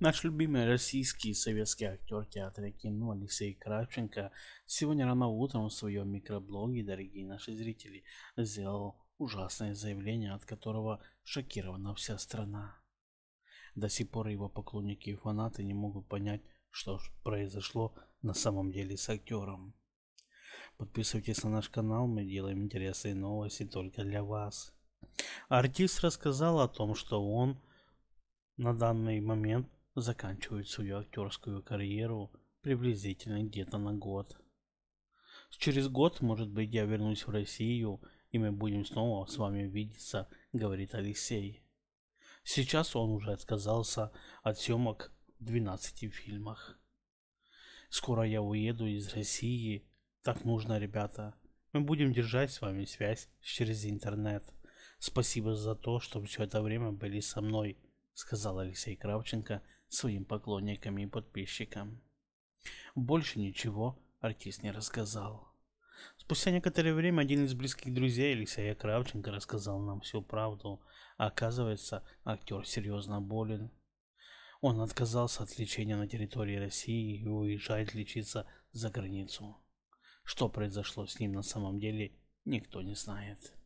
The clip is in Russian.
Наш любимый российский и советский актер театра и кино Алексей Кравченко сегодня рано утром в своем микроблоге, дорогие наши зрители, сделал ужасное заявление, от которого шокирована вся страна. До сих пор его поклонники и фанаты не могут понять, что произошло на самом деле с актером. Подписывайтесь на наш канал, мы делаем интересные новости только для вас. Артист рассказал о том, что он на данный момент заканчивает свою актерскую карьеру приблизительно где-то на год. Через год, может быть, я вернусь в Россию, и мы будем снова с вами видеться, говорит Алексей. Сейчас он уже отказался от съемок в 12 фильмах. Скоро я уеду из России. Так нужно, ребята. Мы будем держать с вами связь через интернет. Спасибо за то, что все это время были со мной, сказал Алексей Кравченко своим поклонникам и подписчикам. Больше ничего артист не рассказал. Спустя некоторое время один из близких друзей Алексея Кравченко рассказал нам всю правду. оказывается, актер серьезно болен. Он отказался от лечения на территории России и уезжает лечиться за границу. Что произошло с ним на самом деле, никто не знает.